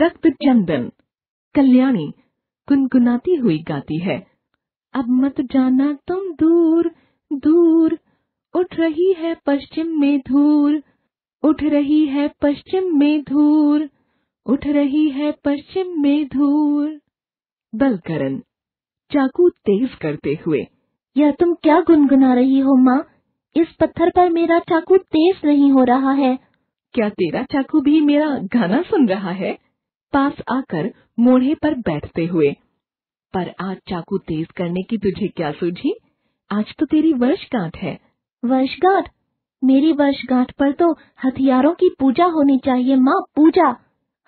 रक्त चंदन कल्याणी गुनगुनाती हुई गाती है अब मत जाना तुम दूर दूर उठ रही है पश्चिम में धूर उठ रही है पश्चिम में धूर उठ रही है पश्चिम में धूर बलकरण चाकू तेज करते हुए यह तुम क्या गुनगुना रही हो माँ इस पत्थर पर मेरा चाकू तेज नहीं हो रहा है क्या तेरा चाकू भी मेरा गाना सुन रहा है पास आकर मोढ़े पर बैठते हुए पर आज चाकू तेज करने की तुझे क्या सूझी आज तो तेरी वर्षगांठ है वर्षगांठ मेरी वर्षगांठ पर तो हथियारों की पूजा होनी चाहिए माँ पूजा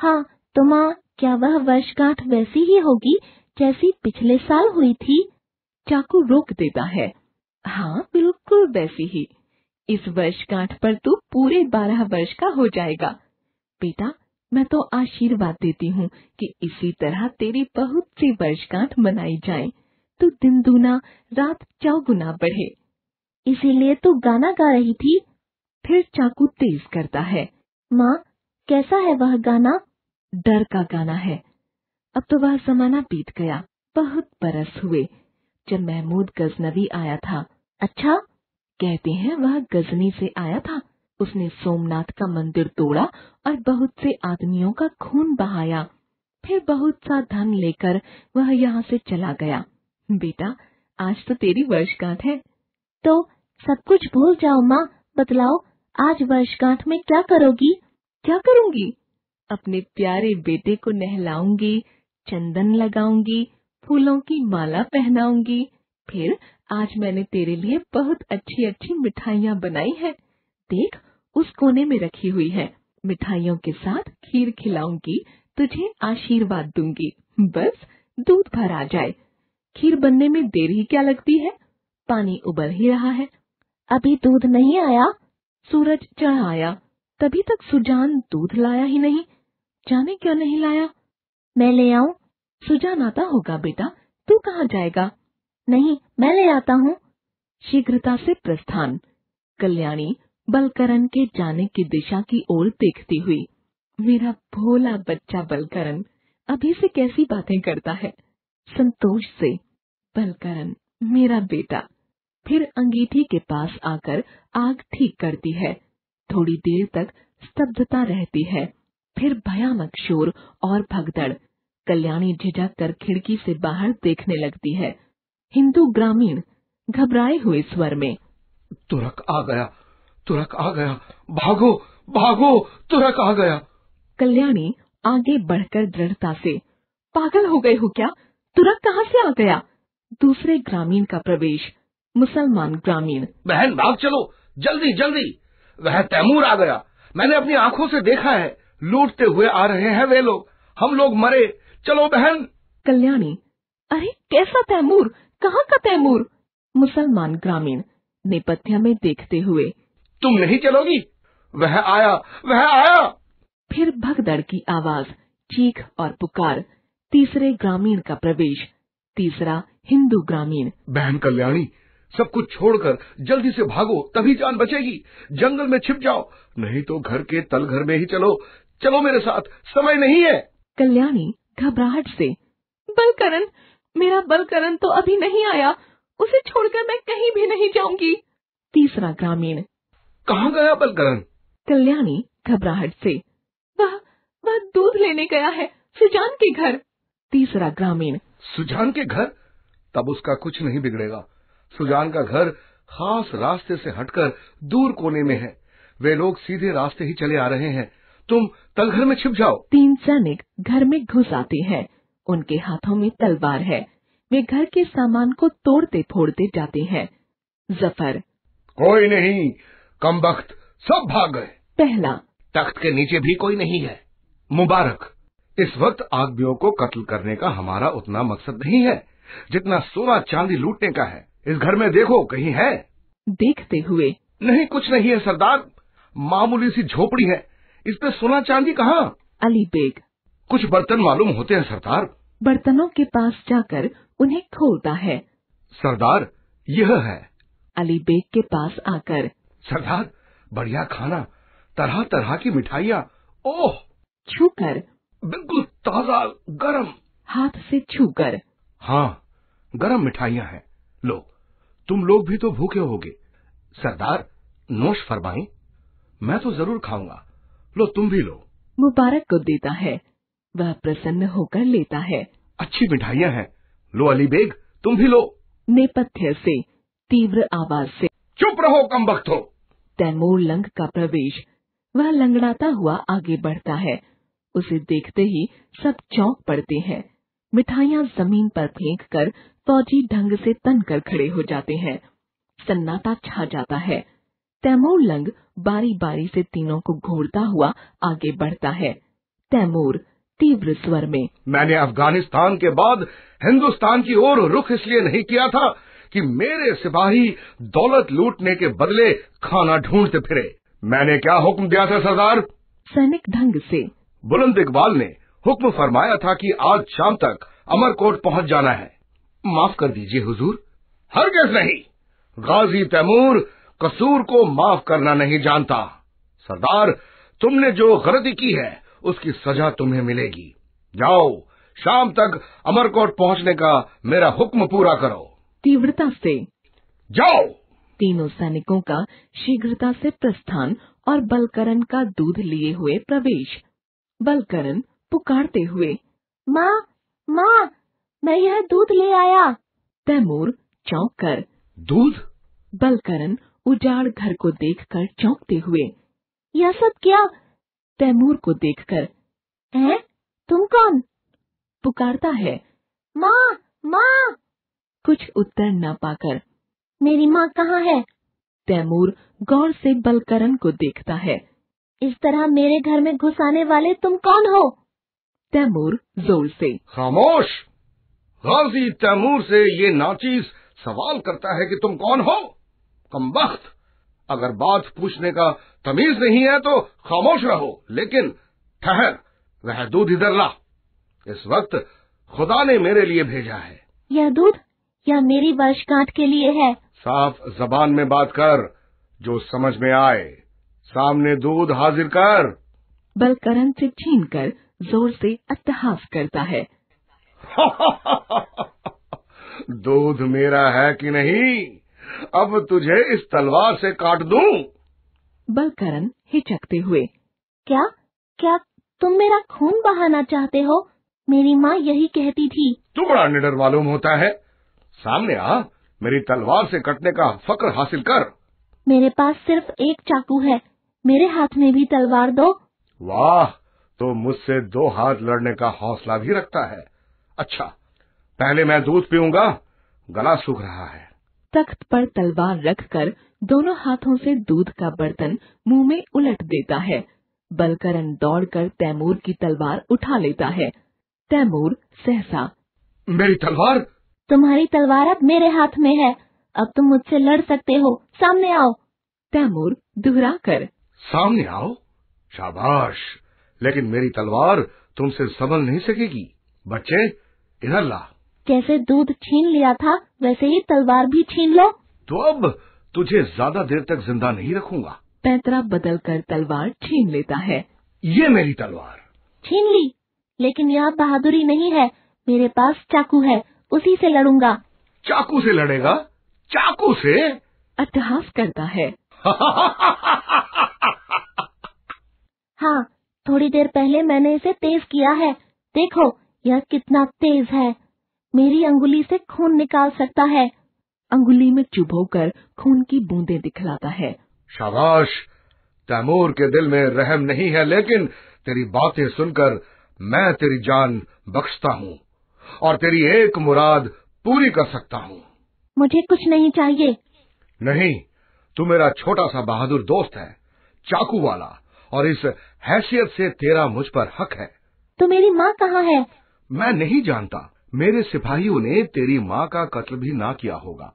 हाँ तो माँ क्या वह वर्षगांठ वैसी ही होगी जैसी पिछले साल हुई थी चाकू रोक देता है हाँ बिल्कुल वैसी ही इस वर्षगांठ पर तू तो पूरे बारह वर्ष का हो जाएगा बेटा मैं तो आशीर्वाद देती हूँ कि इसी तरह तेरी बहुत सी वर्षगांठ मनाई जाए तो दिन दूना रात चौगुना बढ़े इसीलिए तो गाना गा रही थी फिर चाकू तेज करता है माँ कैसा है वह गाना डर का गाना है अब तो वह जमाना बीत गया बहुत बरस हुए जब महमूद गजनवी आया था अच्छा कहते हैं वह गजनी से आया था उसने सोमनाथ का मंदिर तोड़ा और बहुत से आदमियों का खून बहाया फिर बहुत सा धन लेकर वह यहाँ से चला गया बेटा आज तो तेरी वर्षगांठ है तो सब कुछ भूल जाओ माँ बतलाओ आज वर्षगांठ में क्या करोगी क्या करूंगी अपने प्यारे बेटे को नहलाऊंगी चंदन लगाऊंगी फूलों की माला पहनाऊंगी फिर आज मैंने तेरे लिए बहुत अच्छी अच्छी मिठाइयाँ बनाई है देख उस कोने में रखी हुई है मिठाइयों के साथ खीर खिलाऊंगी तुझे आशीर्वाद दूंगी बस दूध भर आ जाए खीर बनने में देर ही क्या लगती है पानी उबल ही रहा है अभी दूध नहीं आया सूरज चढ़ आया तभी तक सुजान दूध लाया ही नहीं जाने क्यों नहीं लाया मैं ले आऊं सुजान आता होगा बेटा तू कहाँ जाएगा नहीं मैं ले आता हूँ शीघ्रता से प्रस्थान कल्याणी बलकरण के जाने की दिशा की ओर देखती हुई मेरा भोला बच्चा बलकरण अभी से कैसी बातें करता है संतोष से बलकरण मेरा बेटा फिर अंगीठी के पास आकर आग ठीक करती है थोड़ी देर तक स्तब्धता रहती है फिर भयानक शोर और भगदड़ कल्याणी झिझक कर खिड़की से बाहर देखने लगती है हिंदू ग्रामीण घबराए हुए स्वर में तुरक आ गया तुरक आ गया भागो भागो तुरक आ गया कल्याणी आगे बढ़कर दृढ़ता से पागल हो गए हो क्या तुरक कहाँ से आ गया दूसरे ग्रामीण का प्रवेश मुसलमान ग्रामीण बहन भाग चलो जल्दी जल्दी वह तैमूर आ गया मैंने अपनी आंखों से देखा है लूटते हुए आ रहे हैं वे लोग हम लोग मरे चलो बहन कल्याणी अरे कैसा तैमूर कहाँ का तैमूर मुसलमान ग्रामीण नेपथ्य में देखते हुए तुम नहीं चलोगी वह आया वह आया फिर भगदड़ की आवाज चीख और पुकार तीसरे ग्रामीण का प्रवेश तीसरा हिंदू ग्रामीण बहन कल्याणी सब कुछ छोड़कर जल्दी से भागो तभी जान बचेगी जंगल में छिप जाओ नहीं तो घर के तल घर में ही चलो चलो मेरे साथ समय नहीं है कल्याणी घबराहट से बलकरण मेरा बलकरण तो अभी नहीं आया उसे छोड़कर मैं कहीं भी नहीं जाऊंगी तीसरा ग्रामीण कहाँ गया बलकरण कल्याणी घबराहट से वह वह दूध लेने गया है सुजान के घर तीसरा ग्रामीण सुजान के घर तब उसका कुछ नहीं बिगड़ेगा सुजान का घर खास रास्ते से हटकर दूर कोने में है वे लोग सीधे रास्ते ही चले आ रहे हैं तुम तलघर में छिप जाओ तीन सैनिक घर में घुस आते हैं उनके हाथों में तलवार है वे घर के सामान को तोड़ते फोड़ते जाते हैं जफर कोई नहीं कम वक्त सब भाग गए पहला तख्त के नीचे भी कोई नहीं है मुबारक इस वक्त आगबियों को कत्ल करने का हमारा उतना मकसद नहीं है जितना सोना चांदी लूटने का है इस घर में देखो कहीं है देखते हुए नहीं कुछ नहीं है सरदार मामूली सी झोपड़ी है इसमें सोना चांदी कहाँ अली बेग कुछ बर्तन मालूम होते हैं सरदार बर्तनों के पास जाकर उन्हें खोलता है सरदार यह है अली बेग के पास आकर सरदार बढ़िया खाना तरह तरह की मिठाइयाँ ओह छू कर बिल्कुल ताजा गरम हाथ से कर हाँ गरम मिठाइयाँ हैं लो तुम लोग भी तो भूखे होगे सरदार नोश फरमाए मैं तो जरूर खाऊंगा लो तुम भी लो मुबारक को देता है वह प्रसन्न होकर लेता है अच्छी मिठाइयाँ हैं लो अली बेग तुम भी लो नेपथ्य से तीव्र आवाज से चुप रहो कम वक्त हो तैमूर लंग का प्रवेश वह लंगड़ाता हुआ आगे बढ़ता है उसे देखते ही सब चौंक पड़ते हैं मिठाइया जमीन पर फेंक कर फौजी ढंग से तन कर खड़े हो जाते हैं सन्नाटा छा जाता है तैमूर लंग बारी बारी से तीनों को घोरता हुआ आगे बढ़ता है तैमूर तीव्र स्वर में मैंने अफगानिस्तान के बाद हिंदुस्तान की ओर रुख इसलिए नहीं किया था कि मेरे सिपाही दौलत लूटने के बदले खाना ढूंढते फिरे मैंने क्या हुक्म दिया था सरदार सैनिक ढंग से बुलंद इकबाल ने हुक्म फरमाया था कि आज शाम तक अमरकोट पहुंच जाना है माफ कर दीजिए हुजूर हर गैस नहीं गाजी तैमूर कसूर को माफ करना नहीं जानता सरदार तुमने जो गलती की है उसकी सजा तुम्हें मिलेगी जाओ शाम तक अमरकोट पहुंचने का मेरा हुक्म पूरा करो तीव्रता से जाओ तीनों सैनिकों का शीघ्रता से प्रस्थान और बलकरण का दूध लिए हुए प्रवेश बलकरण पुकारते हुए माँ माँ मैं यह दूध ले आया तैमूर चौंक कर दूध बलकरण उजाड़ घर को देखकर चौंकते हुए यह सब क्या तैमूर को देखकर हैं तुम कौन पुकारता है माँ माँ कुछ उत्तर न पाकर मेरी माँ कहाँ है तैमूर गौर से बलकरण को देखता है इस तरह मेरे घर में घुस आने वाले तुम कौन हो तैमूर जोर से खामोश गाजी तैमूर से ये नाचीज सवाल करता है कि तुम कौन हो कम वक्त अगर बात पूछने का तमीज नहीं है तो खामोश रहो लेकिन ठहर वह दूध इधर ला इस वक्त खुदा ने मेरे लिए भेजा है यह दूध या मेरी वर्षगांठ के लिए है साफ जबान में बात कर जो समझ में आए सामने दूध हाजिर कर बलकरण से छीन कर जोर से अट्टहास करता है दूध मेरा है कि नहीं अब तुझे इस तलवार से काट दूं। बलकरण हिचकते हुए क्या क्या तुम मेरा खून बहाना चाहते हो मेरी माँ यही कहती थी तू बड़ा निडर मालूम होता है सामने आ मेरी तलवार से कटने का फक्र हासिल कर मेरे पास सिर्फ एक चाकू है मेरे हाथ में भी तलवार दो वाह तो मुझसे दो हाथ लड़ने का हौसला भी रखता है अच्छा पहले मैं दूध पीऊंगा गला सूख रहा है तख्त पर तलवार रखकर दोनों हाथों से दूध का बर्तन मुंह में उलट देता है बलकरन दौड़कर तैमूर की तलवार उठा लेता है तैमूर सहसा मेरी तलवार तुम्हारी तलवार अब मेरे हाथ में है अब तुम मुझसे लड़ सकते हो सामने आओ तैमूर दोहरा कर सामने आओ शाबाश लेकिन मेरी तलवार तुमसे संभल नहीं सकेगी बच्चे इधर ला कैसे दूध छीन लिया था वैसे ही तलवार भी छीन लो तो अब तुझे ज्यादा देर तक जिंदा नहीं रखूंगा पैतरा बदल कर तलवार छीन लेता है ये मेरी तलवार छीन ली लेकिन यह बहादुरी नहीं है मेरे पास चाकू है उसी से लड़ूंगा चाकू से लड़ेगा चाकू से अट्टहास करता है हाँ थोड़ी देर पहले मैंने इसे तेज किया है देखो यह कितना तेज है मेरी अंगुली से खून निकाल सकता है अंगुली में होकर खून की बूंदे दिखलाता है शाबाश तैमूर के दिल में रहम नहीं है लेकिन तेरी बातें सुनकर मैं तेरी जान बख्शता हूँ और तेरी एक मुराद पूरी कर सकता हूँ मुझे कुछ नहीं चाहिए नहीं तू मेरा छोटा सा बहादुर दोस्त है चाकू वाला और इस हैसियत से तेरा मुझ पर हक है तो मेरी माँ कहाँ है मैं नहीं जानता मेरे सिपाहियों ने तेरी माँ का कत्ल भी ना किया होगा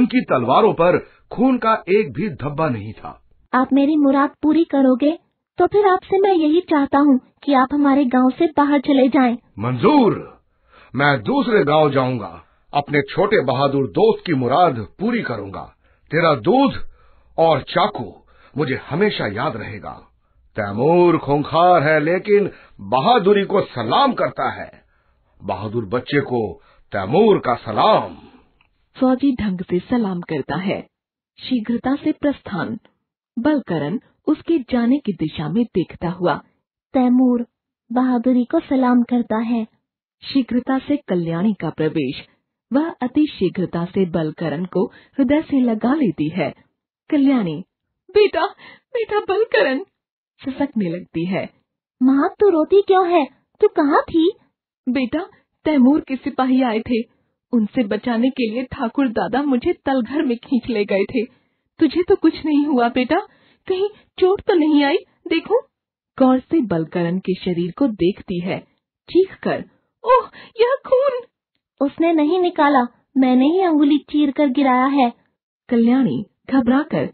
उनकी तलवारों पर खून का एक भी धब्बा नहीं था आप मेरी मुराद पूरी करोगे तो फिर आपसे मैं यही चाहता हूँ कि आप हमारे गांव से बाहर चले जाएं। मंजूर मैं दूसरे गांव जाऊंगा अपने छोटे बहादुर दोस्त की मुराद पूरी करूंगा तेरा दूध और चाकू मुझे हमेशा याद रहेगा तैमूर खूंखार है लेकिन बहादुरी को सलाम करता है बहादुर बच्चे को तैमूर का सलाम फौजी ढंग से सलाम करता है शीघ्रता से प्रस्थान बलकरण उसके जाने की दिशा में देखता हुआ तैमूर बहादुरी को सलाम करता है शीघ्रता से कल्याणी का प्रवेश वह अति शीघ्रता से बलकरण को हृदय से लगा लेती है कल्याणी बेटा बेटा बलकरण ससकने लगती है माँ तू रोती क्यों है तू कहाँ थी बेटा तैमूर के सिपाही आए थे उनसे बचाने के लिए ठाकुर दादा मुझे तलघर में खींच ले गए थे तुझे तो कुछ नहीं हुआ बेटा कहीं चोट तो नहीं आई देखो गौर से बलकरण के शरीर को देखती है चीख कर ओह यह खून उसने नहीं निकाला मैंने ही अंगुली चीर कर गिराया है कल्याणी घबरा कर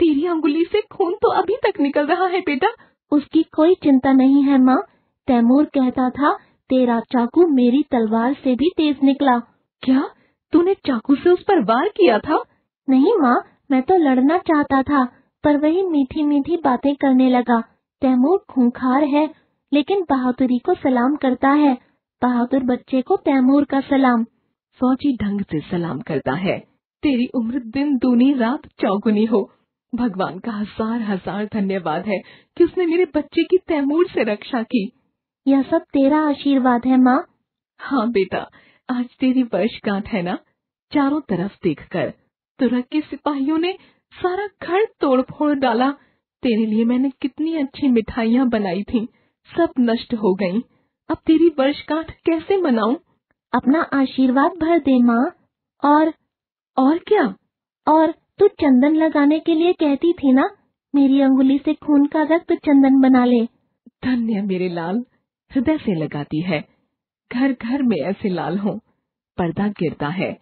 तेरी अंगुली से खून तो अभी तक निकल रहा है बेटा उसकी कोई चिंता नहीं है माँ तैमूर कहता था तेरा चाकू मेरी तलवार से भी तेज निकला क्या तूने चाकू से उस पर वार किया था नहीं माँ मैं तो लड़ना चाहता था पर वही मीठी मीठी बातें करने लगा तैमूर खूंखार है लेकिन बहादुरी को सलाम करता है बहादुर बच्चे को तैमूर का सलाम फौजी ढंग से सलाम करता है तेरी उम्र दिन दूनी रात चौगुनी हो भगवान का हजार हजार धन्यवाद है कि उसने मेरे बच्चे की तैमूर से रक्षा की यह सब तेरा आशीर्वाद है माँ हाँ बेटा आज तेरी वर्षगांठ है ना चारों तरफ देखकर तुरक के सिपाहियों ने सारा घर तोड़ फोड़ डाला तेरे लिए मैंने कितनी अच्छी मिठाइयाँ बनाई थी सब नष्ट हो गयी अब तेरी वर्षगांठ कैसे मनाऊं? अपना आशीर्वाद भर दे माँ और और क्या और तू चंदन लगाने के लिए कहती थी ना मेरी अंगुली से खून का रक्त चंदन बना ले धन्य मेरे लाल हृदय से लगाती है घर घर में ऐसे लाल हो पर्दा गिरता है